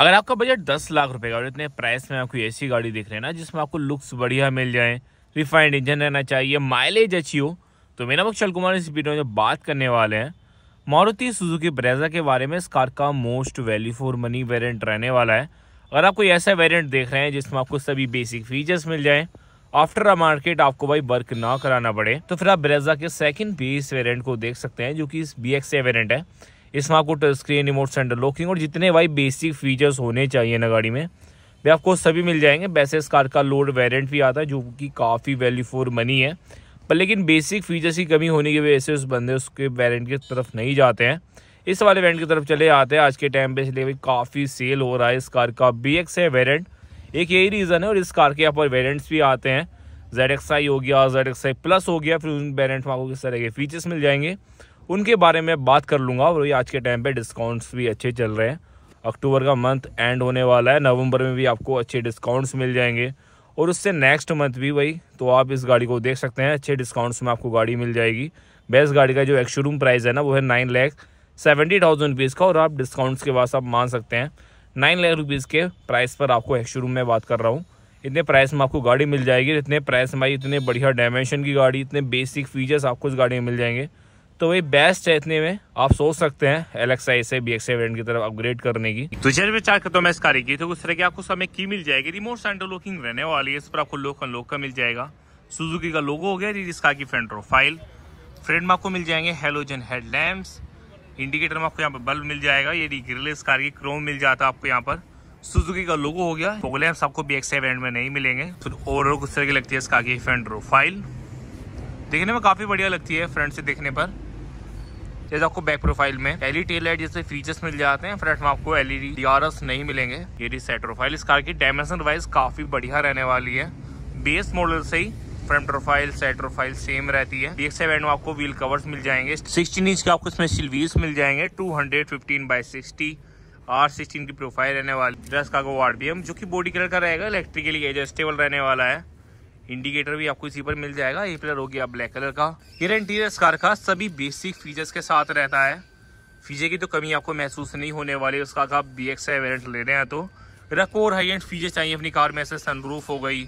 अगर आपका बजट दस लाख रुपए का और इतने प्राइस में आपको ऐसी गाड़ी दिख रही है ना जिसमें आपको लुक्स बढ़िया मिल जाए रिफाइंड इंजन रहना चाहिए माइलेज अच्छी हो तो मेरा अक्षल कुमार इस वीडियो में बात करने वाले हैं मारुति सुजुकी ब्रेजा के बारे में इस कार का most value for money variant रहने वाला है अगर आप कोई ऐसा वेरियंट देख रहे हैं जिसमें आपको सभी बेसिक फीचर्स मिल जाए आफ्टर अ मार्केट आपको भाई वर्क ना कराना पड़े तो फिर आप ब्रेजा के सेकेंड बेस वेरियंट को देख सकते हैं जो कि इस बी एक्स वेरिएंट है इसमें आपको touch screen remote centre locking और जितने भाई बेसिक फीचर्स होने चाहिए ना गाड़ी में वे आपको सभी मिल जाएंगे वैसे इस कार का लोड वेरियंट भी आता है जो कि काफ़ी वैल्यू फॉर मनी है पर लेकिन बेसिक फीचर्स की कमी होने की वजह से उस बंदे उसके वेरियंट की तरफ नहीं जाते हैं इस वाले वेरिएंट की तरफ चले आते हैं आज के टाइम पे इसलिए काफ़ी सेल हो रहा है इस कार का बी एक्स है वेरियंट एक यही रीज़न है और इस कार के यहाँ पर वेरियंट्स भी आते हैं जेड एक्स आई हो गया जेड एक्स आई प्लस हो गया फिर उन वेरियंट में आपको किस तरह के फीचर्स मिल जाएंगे उनके बारे में बात कर लूँगा और आज के टाइम पर डिस्काउंट्स भी अच्छे चल रहे हैं अक्टूबर का मंथ एंड होने वाला है नवंबर में भी आपको अच्छे डिस्काउंट्स मिल जाएंगे और उससे नेक्स्ट मंथ भी वही तो आप इस गाड़ी को देख सकते हैं अच्छे डिस्काउंट्स में आपको गाड़ी मिल जाएगी बेस्ट गाड़ी का जो रूम प्राइस है ना वो है nine lakh seventy thousand rupees का और आप डिस्काउंट्स के बाद आप मान सकते हैं नाइन लाख रुपीज़ के प्राइस पर आपको रूम में बात कर रहा हूँ इतने प्राइस में आपको गाड़ी मिल जाएगी इतने प्राइस में आई इतने बढ़िया डायमेंशन की गाड़ी इतने बेसिक फीचर्स आपको इस गाड़ी में मिल जाएंगे तो वही बेस्ट है इतने में आप सोच सकते हैं एलेक्सा से बी एक्स की तरफ अपग्रेड करने की तो जैसे मैं चार खत्म इस कार की तो उस तरह की आपको समय की मिल जाएगी रिमोट सेंटर लोकिंग रहने वाली है इस पर आपको लोक अनलोक का मिल जाएगा सुजुकी का लोगो हो गया इस की फ्रंट प्रोफाइल फ्रंट में आपको मिल जाएंगे हेलोजन हेडलैम्प्स इंडिकेटर में आपको यहाँ पर बल्ब मिल जाएगा ये ग्रिल इस कार की क्रोम मिल जाता है आपको यहाँ पर सुजुकी का लोगो हो गया फोगलैम्स आपको बी एक्स में नहीं मिलेंगे फिर और कुछ तरह की लगती है इसका की फ्रंट प्रोफाइल देखने में काफ़ी बढ़िया लगती है फ्रंट से देखने पर जैसे आपको बैक प्रोफाइल में एलई टेल लाइट जैसे फीचर्स मिल जाते हैं फ्रंट में आपको एलईडी डीआरएस e नहीं मिलेंगे ये सेट प्रोफाइल इस कार की डायमेंशन वाइज काफी बढ़िया रहने वाली है बेस मॉडल से ही front profile side profile same रहती है एक सेवन में आपको व्हील कवर्स मिल जाएंगे सिक्सटीन इंच के आपको इसमें स्टील व्हील्स मिल जाएंगे 215 बाय आर सिक्सटीन की प्रोफाइल रहने वाली ड्रेस का गो आर जो कि बॉडी कलर का रहेगा इलेक्ट्रिकली एडजस्टेबल रहने वाला है इंडिकेटर भी आपको इसी पर मिल जाएगा ये पिलर हो गया ब्लैक कलर का ये इंटीरियर कार का सभी बेसिक फीचर्स के साथ रहता है फीचर की तो कमी आपको महसूस नहीं होने वाली उसका आप बी एक्स ले रहे हैं तो रकोर और हाई एंड फीचर चाहिए अपनी कार में ऐसे सनरूफ हो गई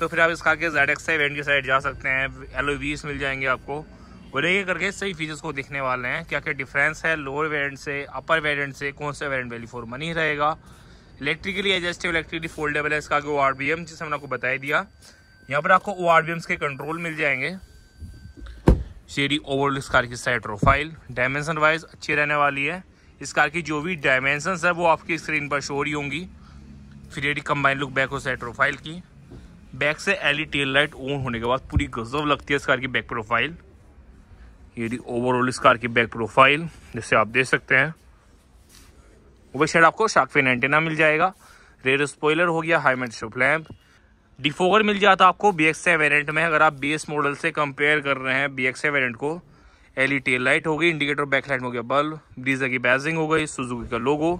तो फिर आप इसका के जेड एक्स वेरियंट के साइड जा सकते हैं एलोवीस मिल जाएंगे आपको और ये करके सही फीचर्स को देखने वाले हैं क्या क्या डिफरेंस है लोअर वेरिएंट से अपर वेरिएंट से कौन सा वेरिएंट वैली फॉर मनी रहेगा इलेक्ट्रिकली एडजस्टेबल इलेक्ट्रिकली फोल्डेबल है इसका वो आर बी एम जिसे हमने आपको बताया दिया यहाँ पर आपको ओ के कंट्रोल मिल जाएंगे शेरी ओवरऑल इस कार की साइड प्रोफाइल डायमेंशन वाइज अच्छी रहने वाली है इस कार की जो भी डायमेंसन है वो आपकी स्क्रीन पर शो रही होंगी फिर कंबाइन लुक बैक और साइड प्रोफाइल की बैक से एल टेल लाइट ऑन होने के बाद पूरी गजब लगती है इस कार की बैक प्रोफाइल ये रही ओवरऑल इस कार की बैक प्रोफाइल जैसे आप देख सकते हैं ऊपर साइड आपको शार्क फिन एंटेना मिल जाएगा रेयर स्पॉइलर हो गया मेट शो लैम्प डिफोगर मिल जाता आपको बी एक्स वेरियंट में अगर आप बेस मॉडल से कंपेयर कर रहे हैं बी एक्स वेरियंट को एल ई टी लाइट हो गई इंडिकेटर बैकलाइट हो गया बल्ब डीजर की बैजिंग हो गई सुजुकी का लोगो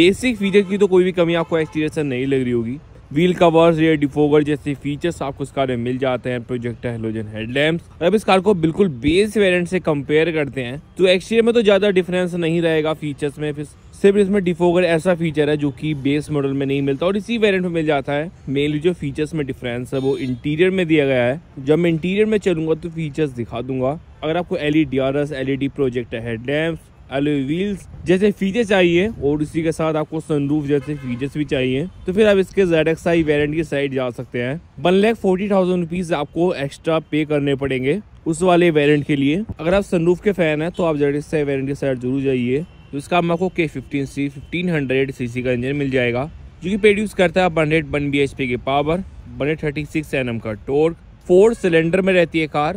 बेसिक फीचर की तो कोई भी कमी आपको एक्सटीरियर से नहीं लग रही होगी व्हील कवर्स या डिफोगर जैसे फीचर्स आपको इस कार में मिल जाते हैं प्रोजेक्ट हेलोजन हेडलैम्प अब इस कार को बिल्कुल बेस वेरियंट से कंपेयर करते हैं तो एक्सटीरियर में तो ज़्यादा डिफरेंस नहीं रहेगा फीचर्स में फिर सिर्फ इसमें डिफोगर ऐसा फीचर है जो कि बेस मॉडल में नहीं मिलता और इसी वेरिएंट में मिल जाता है मेनली जो फीचर्स में डिफरेंस है वो इंटीरियर में दिया गया है जब मैं इंटीरियर में चलूंगा तो फीचर्स दिखा दूंगा अगर आपको L E D R S L E D project headlamps wheels जैसे फीचर चाहिए और उसी के साथ आपको सनरूफ जैसे फीचर्स भी चाहिए तो फिर आप इसके जेड एक्स आई वेरियंट की साइड जा सकते हैं one lakh forty thousand rupees आपको एक्स्ट्रा पे करने पड़ेंगे उस वाले वेरियंट के लिए अगर आप सनरूफ के फैन हैं तो आप जेड एक्स आई वेरियंट की साइड जरूर जाइए तो इसका आपको के fifteen C fifteen hundred C C का इंजन मिल जाएगा जो कि प्रोड्यूस करता है one hundred one B H P की power one hundred thirty six N M का टोर्क फोर सिलेंडर में रहती है कार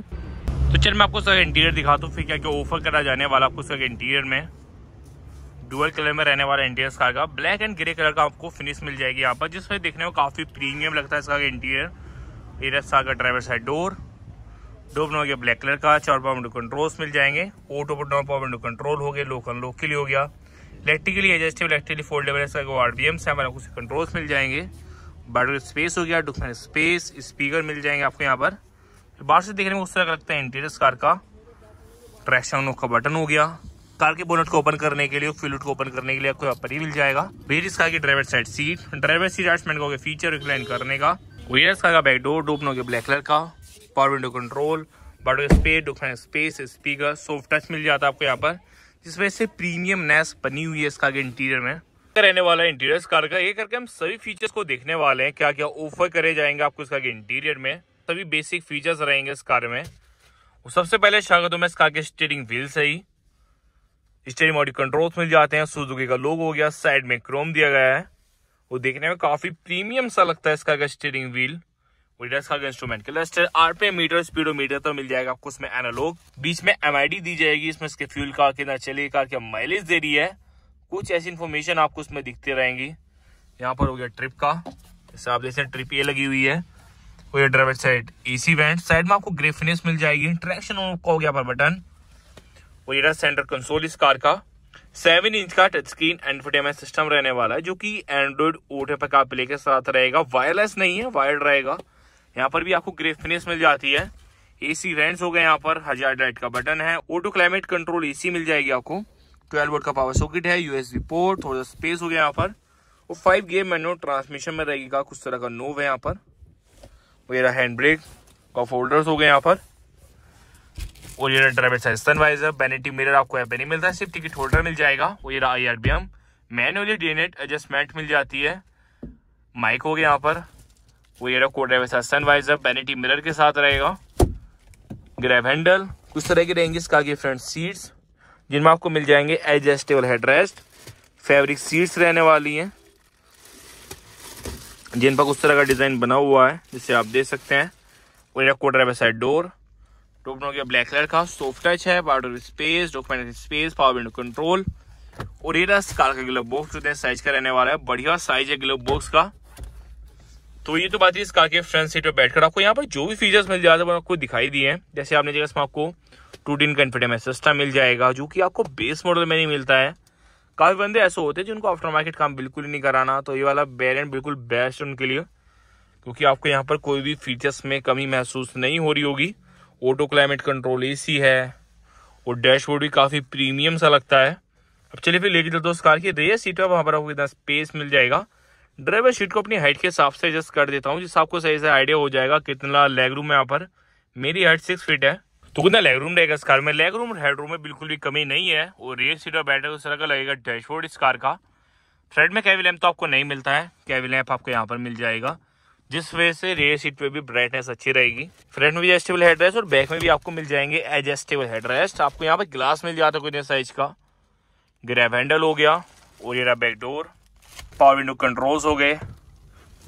तो चल मैं आपको सर इंटीरियर दिखाता हूँ फिर क्या क्या ऑफर करा जाने वाला आपको उसका इंटीरियर में डुअल कलर में रहने वाला इंटीरियर कार का ब्लैक एंड ग्रे कलर का आपको फिनिश मिल जाएगी यहाँ पर जिसमें देखने को काफ़ी प्रीमियम लगता है इसका इंटीरियर एरस का ड्राइवर साइड डोर डोबनॉ हो गया ब्लैक कलर का चार पावर विंडो कंट्रोल्स मिल जाएंगे auto button power window control हो गए लोक के लिए हो गया इलेक्ट्रिकली एडजस्टेबल इलेक्ट्रिकली फोल्डेबल इसका आर बी से हमारे कुछ कंट्रोल्स मिल जाएंगे बैटर स्पेस हो गया डुकमेंट स्पेस स्पीकर मिल जाएंगे आपको यहाँ पर बाहर से देखने में उस तरह का लगता है इंटीरियर कार का ट्रैक्शन का बटन हो गया कार के बोनट को ओपन करने के लिए फ्यूलट को ओपन करने के लिए आपको यहाँ पर ही मिल जाएगा वेरियस कार की driver side seat driver seat adjustment का फीचर रिक्लाइन करने का वेरियस कार का बैक डोर डोपनो के ब्लैक कलर का पावर विंडो कंट्रोल बटो स्पेड different space speaker soft touch मिल जाता है आपको यहाँ पर जिस वजह से प्रीमियम नेस बनी हुई है इसका इंटीरियर में रहने वाला है इंटीरियर कार का ये करके हम सभी फीचर्स को देखने वाले हैं क्या क्या ऑफर करे जाएंगे आपको इसका इंटीरियर में सभी बेसिक फीचर्स रहेंगे इस कार में सबसे पहले स्वागत हूँ मैं इस कार के स्टेयरिंग व्हील से ही स्टेयरिंग मॉडल कंट्रोल्स मिल जाते हैं सुजुकी का लोग हो गया साइड में क्रोम दिया गया है वो देखने में काफी प्रीमियम सा लगता है इसका स्टेयरिंग व्हील मीटर का instrument cluster R P meter speedometer तो मिल जाएगा आपको उसमें एनालॉग बीच में एमआईडी दी जाएगी इसमें इसके फ्यूल का कितना चलेगा क्या माइलेज दे रही है कुछ ऐसी इन्फॉर्मेशन आपको उसमें दिखती रहेंगी यहाँ पर हो गया ट्रिप का जैसे आप जैसे ट्रिप ये लगी हुई है वो ये driver side AC vent side में आपको ग्रेफिनेस मिल जाएगी ट्रैक्शन का हो गया पर बटन वो ये सेंटर कंसोल इस कार का सेवन इंच का टच स्क्रीन एंडफोटेमेंट सिस्टम रहने वाला है जो कि एंड्रॉइड ओटे पर आप प्ले के साथ रहेगा वायरलेस नहीं है वायर्ड रहेगा यहाँ पर भी आपको ग्रे फिनिश मिल जाती है एसी रेंट्स हो गए यहाँ पर हजार डाइट का बटन है ऑटो क्लाइमेट कंट्रोल एसी मिल जाएगी आपको ट्वेल्व वोट का पावर सॉकेट है यूएसबी पोर्ट थोड़ा स्पेस हो गया यहाँ पर और फाइव गेम मैनुअल ट्रांसमिशन में रहेगा कुछ तरह का नोव है यहाँ पर मेरा हैंड ब्रेक का फोल्डर्स हो गए यहाँ पर और ये driver side sun visor vanity mirror आपको यहाँ पे नहीं मिलता सिर्फ टिकट होल्डर मिल जाएगा वो ये I R B M manually डी एडजस्टमेंट मिल जाती है माइक हो गया यहाँ पर वो ये रहा कोड ड्राइवर साथ सनवाइजर बेनिटी मिरर के साथ रहेगा ग्रैब हैंडल उस तरह के रहेंगे इसका आगे फ्रंट सीट्स जिनमें आपको मिल जाएंगे एडजस्टेबल हेडरेस्ट फैब्रिक सीट्स रहने वाली हैं जिन पर उस तरह का डिज़ाइन बना हुआ है जिसे आप देख सकते हैं वो ये कोड ड्राइवर साइड डोर टोपन हो गया ब्लैक कलर का सॉफ्ट टच है पाउडर space document space power window control और ये रहा कार का ग्लव बॉक्स जो साइज का रहने वाला है बढ़िया साइज है ग्लव बॉक्स का तो ये तो बात है इस कार के फ्रंट सीट पर बैठकर आपको यहाँ पर जो भी फीचर्स मिल जाते हैं वो आपको दिखाई दिए हैं जैसे आपने जगह इसमें आपको टू डिन कन्फर्टेबल सिस्टम मिल जाएगा जो कि आपको बेस मॉडल में नहीं मिलता है काफ़ी बंदे ऐसे होते हैं जिनको आफ्टर मार्केट काम बिल्कुल ही नहीं कराना तो ये वाला बैरेंट बिल्कुल बेस्ट उनके लिए क्योंकि आपको यहाँ पर कोई भी फीचर्स में कमी महसूस नहीं हो रही होगी ऑटो क्लाइमेट कंट्रोल सी है और डैशबोर्ड भी काफ़ी प्रीमियम सा लगता है अब चलिए फिर लेके चलते हो उस कार की रेयर सीट पर वहाँ पर आपको इतना स्पेस मिल जाएगा ड्राइवर सीट को अपनी हाइट के हिसाब से एडजस्ट कर देता हूँ जिससे आपको सही से आइडिया हो जाएगा कितना लेग रूम है यहाँ पर मेरी हाइट सिक्स फीट है तो कितना लेग रूम रहेगा इस कार में लेग रूम और हेड रूम में बिल्कुल भी कमी नहीं है और रियर सीट और बैठे उस तरह का लगेगा डैशबोर्ड इस कार का फ्रंट में कैवी लैम्प तो आपको नहीं मिलता है कैवी लैम्प आपको यहाँ पर मिल जाएगा जिस वजह से रेयर सीट पे भी ब्राइटनेस अच्छी रहेगी फ्रंट में भी एडजस्टेबल हेड रेस्ट और बैक में भी आपको मिल जाएंगे एडजस्टेबल हेड रेस्ट आपको यहाँ पर ग्लास मिल जाता है कोई साइज का ग्रैब हैंडल हो गया और ये रहा back door power window controls हो गए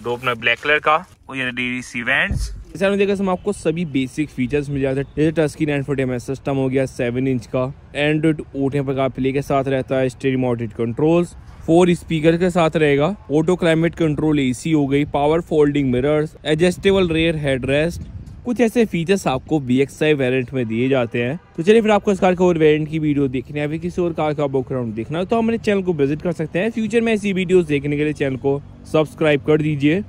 दो अपना ब्लैक कलर का और ये डीडीसी वेंट्स इस देखा इसमें आपको सभी बेसिक फीचर्स मिल जाते हैं टच स्क्रीन एंड सिस्टम हो गया सेवन इंच का एंड्रॉइड ओटे पर प्ले के साथ रहता है steering mounted controls four speaker के साथ रहेगा ऑटो क्लाइमेट कंट्रोल एसी हो गई power folding mirrors adjustable rear headrest कुछ ऐसे फीचर्स आपको बी एक्स आई वेरियंट में दिए जाते हैं तो चलिए फिर आपको इस कार के और वेरियंट की वीडियो देखनी है अभी किसी और कार का बैकग्राउंड देखना है तो हमारे चैनल को विजिट कर सकते हैं फ्यूचर में ऐसी वीडियो देखने के लिए चैनल को सब्सक्राइब कर दीजिए